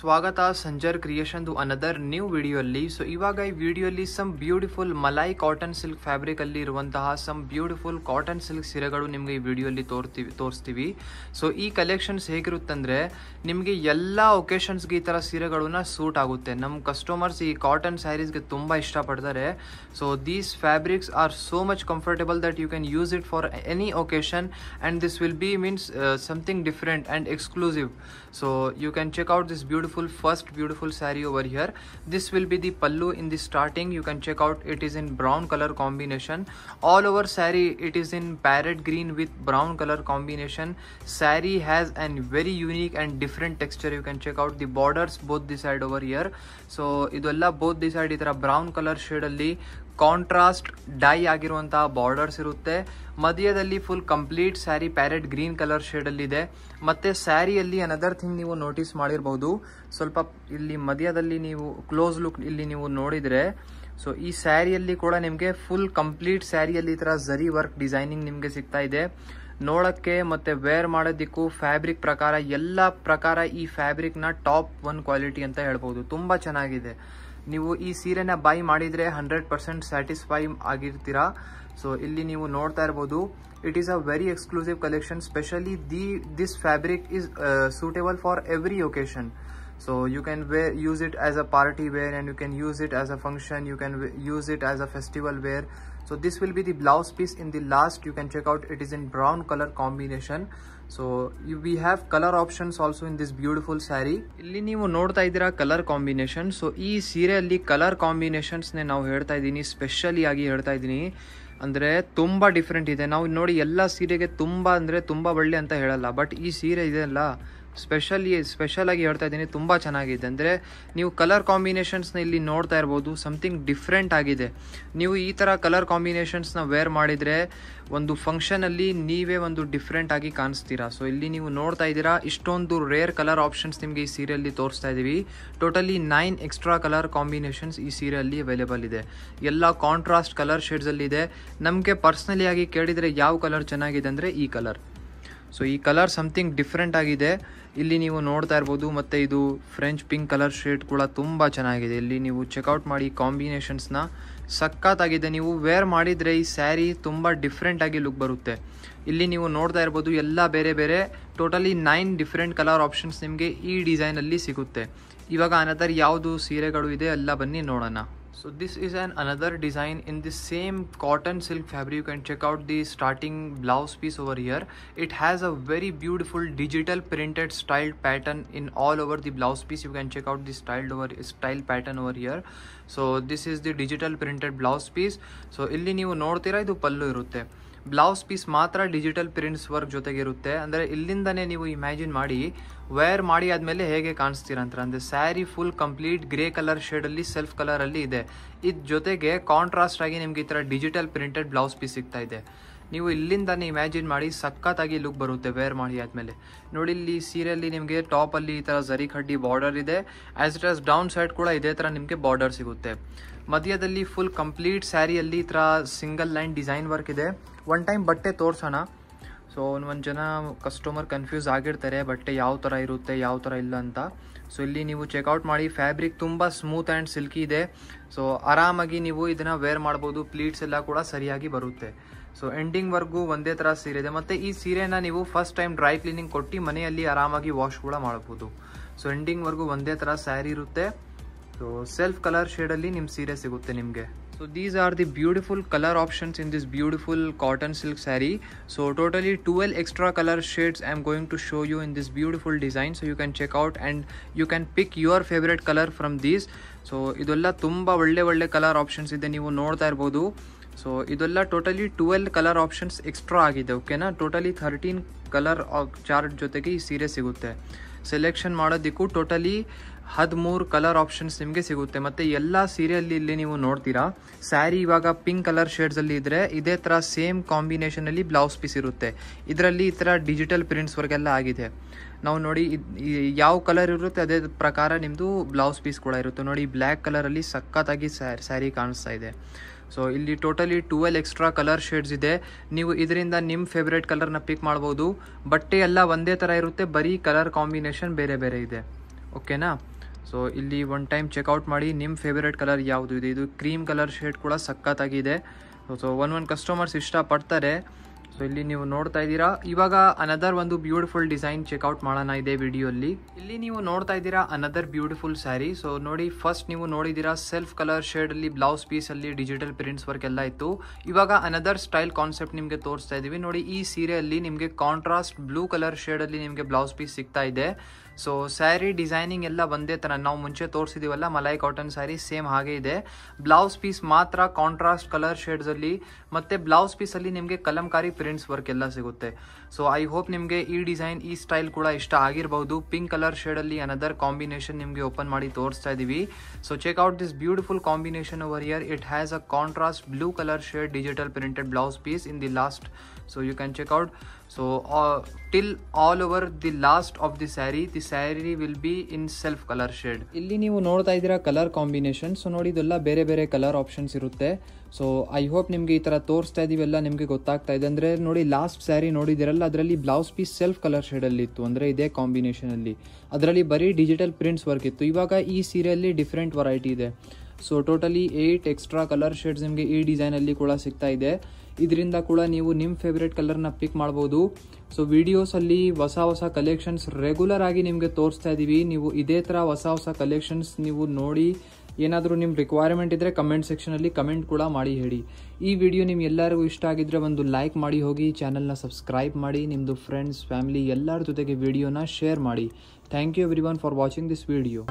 ಸ್ವಾಗತ ಸಂಜರ್ ಕ್ರಿಯೇಷನ್ದು ಅನದರ್ ನ್ಯೂ ಅಲ್ಲಿ ಸೊ ಇವಾಗ ಈ ವಿಡಿಯೋಲಿ some beautiful malai cotton silk fabric ಅಲ್ಲಿ ಇರುವಂತಹ ಸಮ್ ಬ್ಯೂಟಿಫುಲ್ ಕಾಟನ್ ಸಿಲ್ಕ್ ಸೀರೆಗಳು ನಿಮಗೆ ಈ ವಿಡಿಯೋಲ್ಲಿ ತೋರ್ತೀವಿ ತೋರಿಸ್ತೀವಿ ಸೊ ಈ ಕಲೆಕ್ಷನ್ಸ್ ಹೇಗಿರುತ್ತಂದರೆ ನಿಮಗೆ ಎಲ್ಲ ಒಕೇಶನ್ಸ್ಗೆ ಈ ಥರ ಸೀರೆಗಳನ್ನ ಸೂಟ್ ಆಗುತ್ತೆ ನಮ್ಮ ಕಸ್ಟಮರ್ಸ್ ಈ ಕಾಟನ್ ಸ್ಯಾರೀಸ್ಗೆ ತುಂಬ ಇಷ್ಟಪಡ್ತಾರೆ so these fabrics are so much comfortable that you can use it for any occasion and this will be means something different and exclusive so you can check out this beautiful beautiful first beautiful sari over here this will be the pallu in the starting you can check out it is in brown color combination all over sari it is in parrot green with brown color combination sari has a very unique and different texture you can check out the borders both the side over here so ಇದೆಲ್ಲ both the side. ಈ brown color colour ಶೇಡಲ್ಲಿ contrast dye ಆಗಿರುವಂತಹ borders ಇರುತ್ತೆ ಮಧ್ಯದಲ್ಲಿ full complete sari parrot green colour shade ಅಲ್ಲಿ ಇದೆ ಮತ್ತೆ ಸ್ಯಾರಿಯಲ್ಲಿ ಅನದರ್ ಥಿಂಗ್ ನೀವು ನೋಟಿಸ್ ಮಾಡಿರಬಹುದು ಸ್ವಲ್ಪ ಇಲ್ಲಿ ಮಧ್ಯದಲ್ಲಿ ನೀವು ಕ್ಲೋಸ್ ಲುಕ್ ಇಲ್ಲಿ ನೀವು ನೋಡಿದ್ರೆ ಸೊ ಈ ಸ್ಯಾರಿಯಲ್ಲಿ ಕೂಡ ನಿಮಗೆ ಫುಲ್ ಕಂಪ್ಲೀಟ್ ಸ್ಯಾರಿಯಲ್ಲಿ ಈ ಥರ ಝರಿ ವರ್ಕ್ ಡಿಸೈನಿಂಗ್ ನಿಮಗೆ ಸಿಗ್ತಾ ಇದೆ ನೋಡೋಕ್ಕೆ ಮತ್ತು ವೇರ್ ಮಾಡೋದಿಕ್ಕೂ ಫ್ಯಾಬ್ರಿಕ್ ಪ್ರಕಾರ ಎಲ್ಲ ಪ್ರಕಾರ ಈ ಫ್ಯಾಬ್ರಿಕ್ನ ಟಾಪ್ ಒನ್ ಕ್ವಾಲಿಟಿ ಅಂತ ಹೇಳ್ಬೋದು ತುಂಬ ಚೆನ್ನಾಗಿದೆ ನೀವು ಈ ಸೀರೆನ ಬೈ ಮಾಡಿದರೆ ಹಂಡ್ರೆಡ್ ಪರ್ಸೆಂಟ್ ಸ್ಯಾಟಿಸ್ಫೈ ಆಗಿರ್ತೀರಾ ಸೊ ಇಲ್ಲಿ ನೀವು ನೋಡ್ತಾ ಇರ್ಬೋದು it is a very exclusive collection specially the this fabric is suitable for every occasion so you can wear use it as a party wear and you can use it as a function you can use it as a festival wear so this will be the blouse piece in the last you can check out it is in brown colour combination so we have colour options also in this beautiful sari ಇಲ್ಲಿ ನೀವು ನೋಡ್ತಾ ಇದ್ದೀರಾ colour combination so ಈ ಸೀರೆಯಲ್ಲಿ colour ಕಾಂಬಿನೇಷನ್ಸ್ನೇ ನಾವು ಹೇಳ್ತಾ ಇದ್ದೀನಿ specially ಆಗಿ ಹೇಳ್ತಾ ಇದ್ದೀನಿ ಅಂದರೆ ತುಂಬ ಡಿಫ್ರೆಂಟ್ ಇದೆ ನಾವು ನೋಡಿ ಎಲ್ಲ ಸೀರೆಗೆ ತುಂಬ ಅಂದರೆ ತುಂಬ ಒಳ್ಳೆ ಅಂತ ಹೇಳಲ್ಲ ಬಟ್ ಈ ಸೀರೆ ಇದೆ ಅಲ್ಲ ಸ್ಪೆಷಲಿ ಆಗಿ ಹೇಳ್ತಾ ಇದ್ದೀನಿ ತುಂಬ ಚೆನ್ನಾಗಿದೆ ಅಂದರೆ ನೀವು ಕಲರ್ ಕಾಂಬಿನೇಷನ್ಸ್ನ ಇಲ್ಲಿ ನೋಡ್ತಾ ಇರ್ಬೋದು ಸಮಥಿಂಗ್ ಡಿಫ್ರೆಂಟ್ ಆಗಿದೆ ನೀವು ಈ ಥರ ಕಲರ್ ಕಾಂಬಿನೇಷನ್ಸ್ನ ವೇರ್ ಮಾಡಿದರೆ ಒಂದು ಫಂಕ್ಷನಲ್ಲಿ ನೀವೇ ಒಂದು ಡಿಫ್ರೆಂಟ್ ಆಗಿ ಕಾಣಿಸ್ತೀರಾ ಸೊ ಇಲ್ಲಿ ನೀವು ನೋಡ್ತಾ ಇದ್ದೀರಾ ಇಷ್ಟೊಂದು ರೇರ್ ಕಲರ್ ಆಪ್ಷನ್ಸ್ ನಿಮಗೆ ಈ ಸೀರಿಯಲ್ಲಿ ತೋರಿಸ್ತಾ ಇದ್ದೀವಿ totally nine extra colour combinations ಈ ಸೀರಿಯಲ್ಲಿ ಅವೈಲೇಬಲ್ ಇದೆ ಎಲ್ಲ ಕಾಂಟ್ರಾಸ್ಟ್ ಕಲರ್ ಇದೆ ನಮಗೆ ಪರ್ಸ್ನಲಿ ಆಗಿ ಕೇಳಿದರೆ ಯಾವ ಕಲರ್ ಚೆನ್ನಾಗಿದೆ ಅಂದರೆ ಈ ಕಲರ್ ಸೊ ಈ ಕಲರ್ ಸಮಥಿಂಗ್ ಡಿಫ್ರೆಂಟ್ ಆಗಿದೆ ಇಲ್ಲಿ ನೀವು ನೋಡ್ತಾ ಇರ್ಬೋದು ಮತ್ತು ಇದು ಫ್ರೆಂಚ್ ಪಿಂಕ್ ಕಲರ್ ಶೇಡ್ ಕೂಡ ತುಂಬ ಚೆನ್ನಾಗಿದೆ ಇಲ್ಲಿ ನೀವು ಚೆಕ್ಔಟ್ ಮಾಡಿ ಕಾಂಬಿನೇಷನ್ಸ್ನ ಸಕ್ಕತ್ತಾಗಿದೆ ನೀವು ವೇರ್ ಮಾಡಿದರೆ ಈ ಸ್ಯಾರಿ ತುಂಬ ಡಿಫ್ರೆಂಟಾಗಿ ಲುಕ್ ಬರುತ್ತೆ ಇಲ್ಲಿ ನೀವು ನೋಡ್ತಾ ಇರ್ಬೋದು ಎಲ್ಲ ಬೇರೆ ಬೇರೆ totally nine different colour options ನಿಮಗೆ ಈ ಡಿಸೈನಲ್ಲಿ ಸಿಗುತ್ತೆ ಇವಾಗ ಅನದರ್ ಯಾವುದು ಸೀರೆಗಳು ಇದೆ ಎಲ್ಲ ಬನ್ನಿ ನೋಡೋಣ so this is an another design in the same cotton silk fabric you can check out the starting blouse piece over here it has a very beautiful digital printed styled pattern in all over the blouse piece you can check out the styled over style pattern over here so this is the digital printed blouse piece so ಇಲ್ಲಿ ನೀವು ನೋಡ್ತೀರಾ ಇದು ಪಲ್ಲು ಇರುತ್ತೆ blouse piece ಮಾತ್ರ digital prints work ಜೊತೆಗಿರುತ್ತೆ ಅಂದರೆ ಇಲ್ಲಿಂದನೇ ನೀವು ಇಮ್ಯಾಜಿನ್ ಮಾಡಿ ವೇರ್ ಮಾಡಿ ಆದಮೇಲೆ ಹೇಗೆ ಕಾಣಿಸ್ತೀರಂತ ಅಂದರೆ sari full complete grey colour ಶೇಡಲ್ಲಿ ಸೆಲ್ಫ್ ಕಲರಲ್ಲಿ ಇದೆ ಇದು ಜೊತೆಗೆ ಕಾಂಟ್ರಾಸ್ಟ್ ಆಗಿ ನಿಮ್ಗೆ ಈ ಥರ ಡಿಜಿಟಲ್ ಪ್ರಿಂಟೆಡ್ ಬ್ಲೌಸ್ ಪೀಸ್ ಸಿಗ್ತಾ ಇದೆ ನೀವು ಇಲ್ಲಿಂದಾನೆ ಇಮ್ಯಾಜಿನ್ ಮಾಡಿ ಸಖತ್ತಾಗಿ ಲುಕ್ ಬರುತ್ತೆ ವೇರ್ ಮಾಡಿ ಆದಮೇಲೆ ನೋಡಿ ಇಲ್ಲಿ ಸೀರೆಯಲ್ಲಿ ನಿಮಗೆ ಟಾಪಲ್ಲಿ ಈ ಥರ ಜರಿ ಕಡ್ಡಿ ಬಾರ್ಡರ್ ಇದೆ as it as down side ಕೂಡ ಇದೇ ಥರ ನಿಮಗೆ ಬಾರ್ಡರ್ ಸಿಗುತ್ತೆ ಮಧ್ಯದಲ್ಲಿ ಫುಲ್ ಕಂಪ್ಲೀಟ್ ಸ್ಯಾರಿಯಲ್ಲಿ ಈ ಥರ ಸಿಂಗಲ್ ಲೈನ್ ಡಿಸೈನ್ ವರ್ಕ್ ಇದೆ ಒನ್ ಟೈಮ್ ಬಟ್ಟೆ ತೋರಿಸೋಣ ಸೊ ಒಂದು ಜನ ಕಸ್ಟಮರ್ ಕನ್ಫ್ಯೂಸ್ ಆಗಿರ್ತಾರೆ ಬಟ್ಟೆ ಯಾವ ಥರ ಇರುತ್ತೆ ಯಾವ ಥರ ಇಲ್ಲ ಅಂತ ಸೊ ಇಲ್ಲಿ ನೀವು ಚೆಕ್ಔಟ್ ಮಾಡಿ ಫ್ಯಾಬ್ರಿಕ್ ತುಂಬ ಸ್ಮೂತ್ ಆ್ಯಂಡ್ ಸಿಲ್ಕಿ ಇದೆ ಸೊ ಆರಾಮಾಗಿ ನೀವು ಇದನ್ನು ವೇರ್ ಮಾಡ್ಬೋದು ಪ್ಲೀಟ್ಸ್ ಎಲ್ಲ ಕೂಡ ಸರಿಯಾಗಿ ಬರುತ್ತೆ ಸೊ ಎಂಡಿಂಗ್ವರೆಗೂ ಒಂದೇ ಥರ ಸೀರೆ ಇದೆ ಮತ್ತೆ ಈ ಸೀರೆನ ನೀವು ಫಸ್ಟ್ ಟೈಮ್ ಡ್ರೈ ಕ್ಲೀನಿಂಗ್ ಕೊಟ್ಟು ಮನೆಯಲ್ಲಿ ಆರಾಮಾಗಿ ವಾಶ್ ಕೂಡ ಮಾಡ್ಬೋದು ಸೊ ಎಂಡಿಂಗ್ವರೆಗೂ ಒಂದೇ ಥರ ಸ್ಯಾರಿ ಇರುತ್ತೆ ಸೊ ಸೆಲ್ಫ್ ಕಲರ್ ಶೇಡಲ್ಲಿ ನಿಮ್ಮ ಸೀರೆ ಸಿಗುತ್ತೆ ನಿಮಗೆ so these are the beautiful colour options in this beautiful cotton silk sari so totally twelve extra colour shades I am going to show you in this beautiful design so you can check out and you can pick your favourite colour from these so ಇದೆಲ್ಲ ತುಂಬ ಒಳ್ಳೆ ಒಳ್ಳೆ colour options ಇದೆ ನೀವು ನೋಡ್ತಾ ಇರ್ಬೋದು so ಇದೆಲ್ಲ totally twelve colour options extra ಆಗಿದೆ ಓಕೆನಾ ಟೋಟಲಿ ಥರ್ಟೀನ್ ಕಲರ್ ಚಾರ್ಟ್ ಜೊತೆಗೆ ಈ ಸೀರೆ ಸಿಗುತ್ತೆ ಸೆಲೆಕ್ಷನ್ ಮಾಡೋದಕ್ಕೂ ಟೋಟಲಿ ಹದಿಮೂರು ಕಲರ್ ಆಪ್ಷನ್ಸ್ ನಿಮಗೆ ಸಿಗುತ್ತೆ ಮತ್ತು ಎಲ್ಲ ಸೀರೆಯಲ್ಲಿ ಇಲ್ಲಿ ನೀವು ನೋಡ್ತೀರಾ ಸ್ಯಾರಿ ಇವಾಗ ಪಿಂಕ್ ಕಲರ್ ಶೇಡ್ಸಲ್ಲಿ ಇದ್ದರೆ ಇದೇ ಥರ ಸೇಮ್ ಕಾಂಬಿನೇಷನಲ್ಲಿ ಬ್ಲೌಸ್ ಪೀಸ್ ಇರುತ್ತೆ ಇದರಲ್ಲಿ ಈ ಥರ ಡಿಜಿಟಲ್ ಪ್ರಿಂಟ್ಸ್ ವರ್ಗೆಲ್ಲ ಆಗಿದೆ ನಾವು ನೋಡಿ ಯಾವ ಕಲರ್ ಇರುತ್ತೆ ಅದೇ ಪ್ರಕಾರ ನಿಮ್ಮದು ಬ್ಲೌಸ್ ಪೀಸ್ ಕೂಡ ಇರುತ್ತೆ ನೋಡಿ ಬ್ಲ್ಯಾಕ್ ಕಲರಲ್ಲಿ ಸಖತ್ತಾಗಿ ಸ್ಯಾರಿ ಕಾಣಿಸ್ತಾ ಇದೆ ಸೊ ಇಲ್ಲಿ totally twelve extra colour shades ಇದೆ ನೀವು ಇದರಿಂದ ನಿಮ್ಮ ಫೇವ್ರೇಟ್ ಕಲರ್ನ ಪಿಕ್ ಮಾಡ್ಬೋದು ಬಟ್ಟೆ ಎಲ್ಲ ಒಂದೇ ಥರ ಇರುತ್ತೆ ಬರೀ ಕಲರ್ ಕಾಂಬಿನೇಷನ್ ಬೇರೆ ಬೇರೆ ಇದೆ ಓಕೆನಾ ಸೊ ಇಲ್ಲಿ ಒನ್ ಟೈಮ್ ಚೆಕ್ಔಟ್ ಮಾಡಿ ನಿಮ್ಮ ಫೇವ್ರೇಟ್ ಕಲರ್ ಯಾವುದು ಇದೆ ಇದು ಕ್ರೀಮ್ ಕಲರ್ ಶೇಡ್ ಕೂಡ ಸಖತ್ತಾಗಿದೆ ಸೊ ಒನ್ ಒನ್ ಕಸ್ಟಮರ್ಸ್ ಇಷ್ಟಪಡ್ತಾರೆ ಸೊ ಇಲ್ಲಿ ನೀವು ನೋಡ್ತಾ ಇದ್ದೀರಾ ಇವಾಗ ಅನದರ್ ಒಂದು ಬ್ಯೂಟಿಫುಲ್ ಡಿಸೈನ್ ಚೆಕ್ಔಟ್ ಮಾಡೋಣ ಇದೆ ವಿಡಿಯೋಲ್ಲಿ ಇಲ್ಲಿ ನೀವು ನೋಡ್ತಾ ಇದ್ದೀರಾ ಅನದರ್ ಬ್ಯೂಟಿಫುಲ್ ಸ್ಯಾರಿ ಸೊ ನೋಡಿ ಫಸ್ಟ್ ನೀವು ನೋಡಿದ್ದೀರಾ ಸೆಲ್ಫ್ ಕಲರ್ ಶೇಡ್ ಅಲ್ಲಿ ಬ್ಲೌಸ್ ಪೀಸ್ ಅಲ್ಲಿ ಡಿಜಿಟಲ್ ಪ್ರಿಂಟ್ಸ್ ವರ್ಕ್ ಎಲ್ಲ ಇತ್ತು ಇವಾಗ ಅನದರ್ ಸ್ಟೈಲ್ ಕಾನ್ಸೆಪ್ಟ್ ನಿಮಗೆ ತೋರಿಸ್ತಾ ಇದೀವಿ ನೋಡಿ ಈ ಸೀರೆಯಲ್ಲಿ ನಿಮಗೆ ಕಾಂಟ್ರಾಸ್ಟ್ ಬ್ಲೂ ಕಲರ್ ಶೇಡ್ ಅಲ್ಲಿ ನಿಮಗೆ ಬ್ಲೌಸ್ ಪೀಸ್ ಸಿಗ್ತಾ ಇದೆ ಸೊ ಸ್ಯಾರಿ ಡಿಸೈನಿಂಗ್ ಎಲ್ಲ ಬಂದೇ ಥರ ನಾವು ಮುಂಚೆ ತೋರಿಸಿದೀವಲ್ಲ ಮಲೈ ಕಾಟನ್ ಸ್ಯಾರಿ ಸೇಮ್ ಹಾಗೆ ಇದೆ ಬ್ಲೌಸ್ ಪೀಸ್ ಮಾತ್ರ ಕಾಂಟ್ರಾಸ್ಟ್ ಕಲರ್ ಶೇಡ್ಸಲ್ಲಿ ಮತ್ತು ಬ್ಲೌಸ್ ಪೀಸಲ್ಲಿ ನಿಮಗೆ ಕಲಂಕಾರಿ ಪ್ರಿಂಟ್ಸ್ ವರ್ಕ್ ಎಲ್ಲ ಸಿಗುತ್ತೆ ಸೊ ಐ ಹೋಪ್ ನಿಮಗೆ ಈ ಡಿಸೈನ್ ಈ ಸ್ಟೈಲ್ ಕೂಡ ಇಷ್ಟ ಆಗಿರಬಹುದು ಪಿಂಕ್ ಕಲರ್ ಶೇಡಲ್ಲಿ ಅನದರ್ ಕಾಂಬಿನೇಷನ್ ನಿಮಗೆ ಓಪನ್ ಮಾಡಿ ತೋರಿಸ್ತಾ ಇದ್ದೀವಿ so check out this beautiful combination over here it has a contrast blue colour shade digital printed blouse piece in the last so you can check out so uh, till all over the last of the saree the saree will be in self color shade ಇಲ್ಲಿ ನೀವು ನೋಡ್ತಾ ಇದ್ದೀರಾ colour combination so ನೋಡಿ ಇದೆಲ್ಲ ಬೇರೆ ಬೇರೆ colour options ಇರುತ್ತೆ so I hope ನಿಮಗೆ ಈ ಥರ ತೋರಿಸ್ತಾ ಇದೀವೆಲ್ಲ ನಿಮಗೆ ಗೊತ್ತಾಗ್ತಾ ಇದೆ ಅಂದರೆ ನೋಡಿ ಲಾಸ್ಟ್ ಸ್ಯಾರಿ ನೋಡಿದಿರಲ್ಲ ಅದರಲ್ಲಿ ಬ್ಲೌಸ್ ಪೀಸ್ ಸೆಲ್ಫ್ ಕಲರ್ ಅಲ್ಲಿ ಇತ್ತು ಅಂದರೆ ಇದೇ ಕಾಂಬಿನೇಷನಲ್ಲಿ ಅದರಲ್ಲಿ ಬರೀ ಡಿಜಿಟಲ್ ಪ್ರಿಂಟ್ಸ್ ವರ್ಕ್ ಇತ್ತು ಇವಾಗ ಈ ಸೀರೆಯಲ್ಲಿ ಡಿಫ್ರೆಂಟ್ ವೆರೈಟಿ ಇದೆ so totally eight extra colour shades ನಿಮಗೆ ಈ ಡಿಸೈನಲ್ಲಿ ಕೂಡ ಸಿಗ್ತಾ ಇದೆ ಇದರಿಂದ ಕೂಡ ನೀವು ನಿಮ್ಮ ಫೇವ್ರೇಟ್ ಕಲರ್ನ ಪಿಕ್ ಮಾಡ್ಬೋದು ಸೊ ವಿಡಿಯೋಸಲ್ಲಿ ಹೊಸ ಹೊಸ ಕಲೆಕ್ಷನ್ಸ್ ರೆಗ್ಯುಲರ್ ಆಗಿ ನಿಮಗೆ ತೋರಿಸ್ತಾ ಇದ್ದೀವಿ ನೀವು ಇದೇ ಥರ ಹೊಸ ಹೊಸ ಕಲೆಕ್ಷನ್ಸ್ ನೀವು ನೋಡಿ ಏನಾದರೂ ನಿಮ್ಮ ರಿಕ್ವೈರ್ಮೆಂಟ್ ಇದ್ದರೆ ಕಮೆಂಟ್ ಸೆಕ್ಷನಲ್ಲಿ ಕಮೆಂಟ್ ಕೂಡ ಮಾಡಿ ಹೇಳಿ ಈ ವಿಡಿಯೋ ನಿಮ್ಗೆ ಎಲ್ಲರಿಗೂ ಇಷ್ಟ ಆಗಿದ್ರೆ ಒಂದು ಲೈಕ್ ಮಾಡಿ ಹೋಗಿ ಚಾನಲ್ನ ಸಬ್ಸ್ಕ್ರೈಬ್ ಮಾಡಿ ನಿಮ್ಮದು ಫ್ರೆಂಡ್ಸ್ ಫ್ಯಾಮಿಲಿ ಎಲ್ಲರ ಜೊತೆಗೆ ವಿಡಿಯೋನ ಶೇರ್ ಮಾಡಿ thank you everyone for watching this video